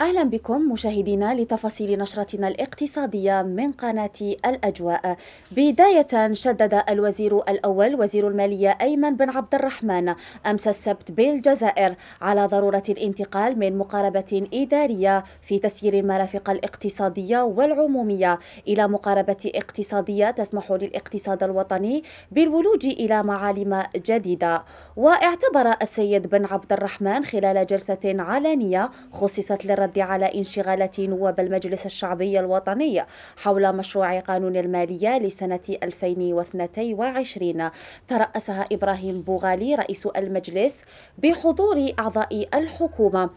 أهلا بكم مشاهدينا لتفاصيل نشرتنا الاقتصادية من قناة الأجواء بداية شدد الوزير الأول وزير المالية أيمن بن عبد الرحمن أمس السبت بالجزائر على ضرورة الانتقال من مقاربة إدارية في تسيير المرافق الاقتصادية والعمومية إلى مقاربة اقتصادية تسمح للاقتصاد الوطني بالولوج إلى معالم جديدة واعتبر السيد بن عبد الرحمن خلال جلسة علنية خصصت للرد للرد على انشغالات نواب المجلس الشعبي الوطني حول مشروع قانون المالية لسنة 2022 ترأسها إبراهيم بوغالي رئيس المجلس بحضور أعضاء الحكومة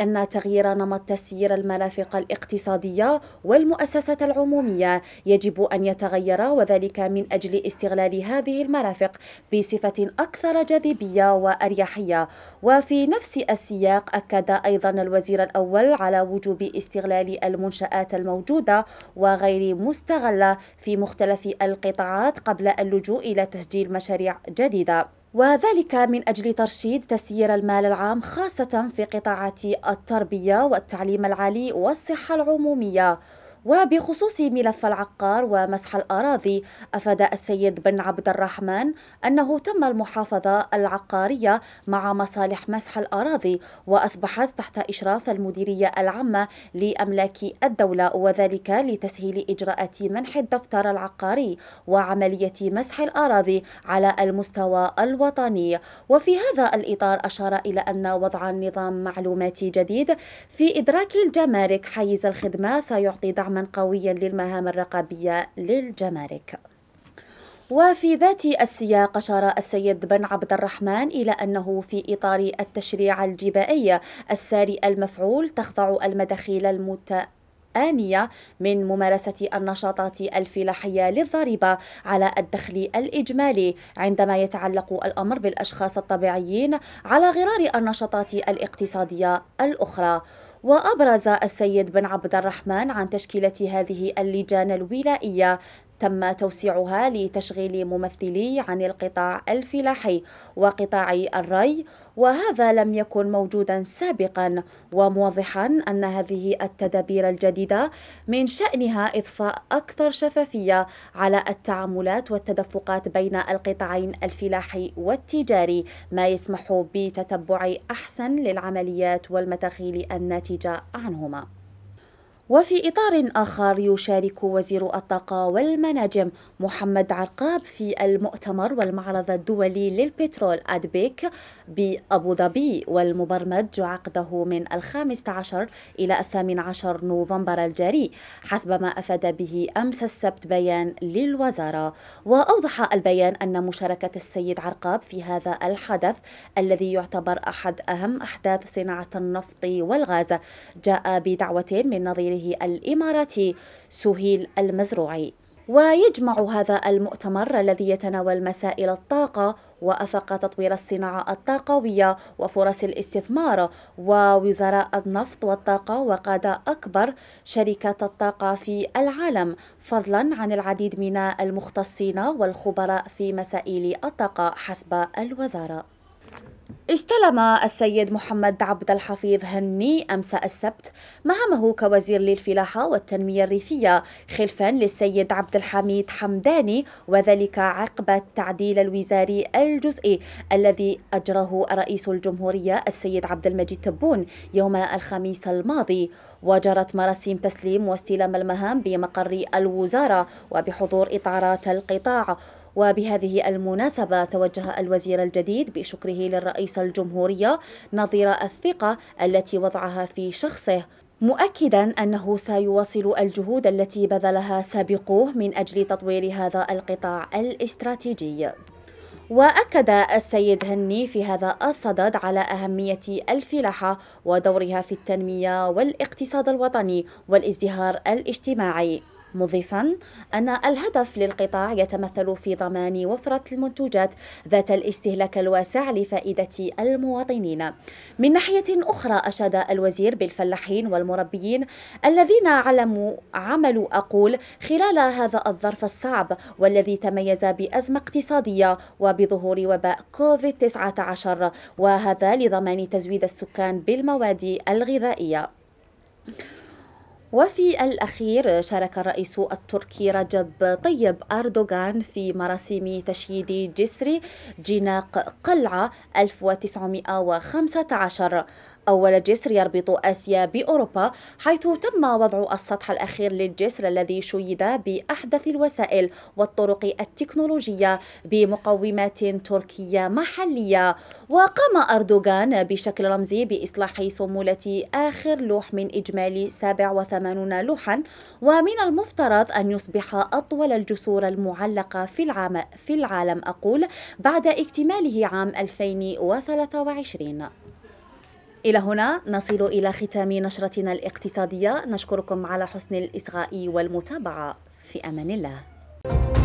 أن تغيير نمط تسيير المرافق الاقتصادية والمؤسسات العمومية يجب أن يتغير وذلك من أجل استغلال هذه المرافق بصفة أكثر جاذبية وأريحية وفي نفس السياق أكد أيضا الوزير الأول على وجوب استغلال المنشآت الموجودة وغير مستغلة في مختلف القطاعات قبل اللجوء إلى تسجيل مشاريع جديدة وذلك من أجل ترشيد تسيير المال العام خاصة في قطاعات التربية والتعليم العالي والصحة العمومية وبخصوص ملف العقار ومسح الأراضي أفاد السيد بن عبد الرحمن أنه تم المحافظة العقارية مع مصالح مسح الأراضي وأصبحت تحت إشراف المديرية العامة لأملاك الدولة وذلك لتسهيل إجراءات منح الدفتر العقاري وعملية مسح الأراضي على المستوى الوطني وفي هذا الإطار أشار إلى أن وضع نظام معلوماتي جديد في إدراك الجمارك حيز الخدمة سيعطي دعم دعما قويا للمهام الرقابية للجمارك وفي ذات السياق أشار السيد بن عبد الرحمن إلى أنه في إطار التشريع الجبائي الساري المفعول تخضع المداخيل المت آنية من ممارسة النشاطات الفلاحية للضريبة على الدخل الإجمالي عندما يتعلق الأمر بالأشخاص الطبيعيين على غرار النشاطات الاقتصادية الأخرى وأبرز السيد بن عبد الرحمن عن تشكيلة هذه اللجان الولائية تم توسيعها لتشغيل ممثلي عن القطاع الفلاحي وقطاع الري وهذا لم يكن موجودا سابقا وموضحا أن هذه التدابير الجديدة من شأنها إضفاء أكثر شفافية على التعاملات والتدفقات بين القطاعين الفلاحي والتجاري ما يسمح بتتبع أحسن للعمليات والمداخيل الناتجة عنهما وفي إطار آخر يشارك وزير الطاقة والمناجم محمد عرقاب في المؤتمر والمعرض الدولي للبترول أدبيك بأبو ظبي والمبرمج عقده من الخامس عشر إلى الثامن عشر نوفمبر الجاري حسب ما أفاد به أمس السبت بيان للوزارة وأوضح البيان أن مشاركة السيد عرقاب في هذا الحدث الذي يعتبر أحد أهم أحداث صناعة النفط والغاز جاء بدعوة من نظير وزيره الإماراتي سهيل المزروعي ويجمع هذا المؤتمر الذي يتناول مسائل الطاقة وأفق تطوير الصناعة الطاقوية وفرص الاستثمار ووزراء النفط والطاقة وقادة أكبر شركات الطاقة في العالم فضلا عن العديد من المختصين والخبراء في مسائل الطاقة حسب الوزارة استلم السيد محمد عبد الحفيظ هني أمس السبت مهامه كوزير للفلاحة والتنمية الريفية خلفا للسيد عبد الحميد حمداني وذلك عقب التعديل الوزاري الجزئي الذي أجراه رئيس الجمهورية السيد عبد المجيد تبون يوم الخميس الماضي وجرت مراسيم تسليم واستلام المهام بمقر الوزارة وبحضور إطارات القطاع وبهذه المناسبة توجه الوزير الجديد بشكره للرئيس الجمهورية نظير الثقة التي وضعها في شخصه مؤكدا انه سيواصل الجهود التي بذلها سابقوه من اجل تطوير هذا القطاع الاستراتيجي واكد السيد هني في هذا الصدد على اهميه الفلاحه ودورها في التنميه والاقتصاد الوطني والازدهار الاجتماعي مضيفا أن الهدف للقطاع يتمثل في ضمان وفرة المنتوجات ذات الاستهلاك الواسع لفائدة المواطنين من ناحية أخرى أشاد الوزير بالفلاحين والمربيين الذين علموا عملوا أقول خلال هذا الظرف الصعب والذي تميز بأزمة اقتصادية وبظهور وباء كوفيد 19 وهذا لضمان تزويد السكان بالمواد الغذائية وفي الأخير شارك الرئيس التركي رجب طيب أردوغان في مراسم تشييد جسر جناق قلعة 1915 أول جسر يربط آسيا بأوروبا حيث تم وضع السطح الأخير للجسر الذي شيد بأحدث الوسائل والطرق التكنولوجية بمقومات تركية محلية وقام أردوغان بشكل رمزي بإصلاح سمولة آخر لوح من إجمالي 87 لوحا ومن المفترض أن يصبح أطول الجسور المعلقة في العام في العالم أقول بعد اكتماله عام 2023 إلى هنا نصل إلى ختام نشرتنا الاقتصادية نشكركم على حسن الإصغاء والمتابعة في أمان الله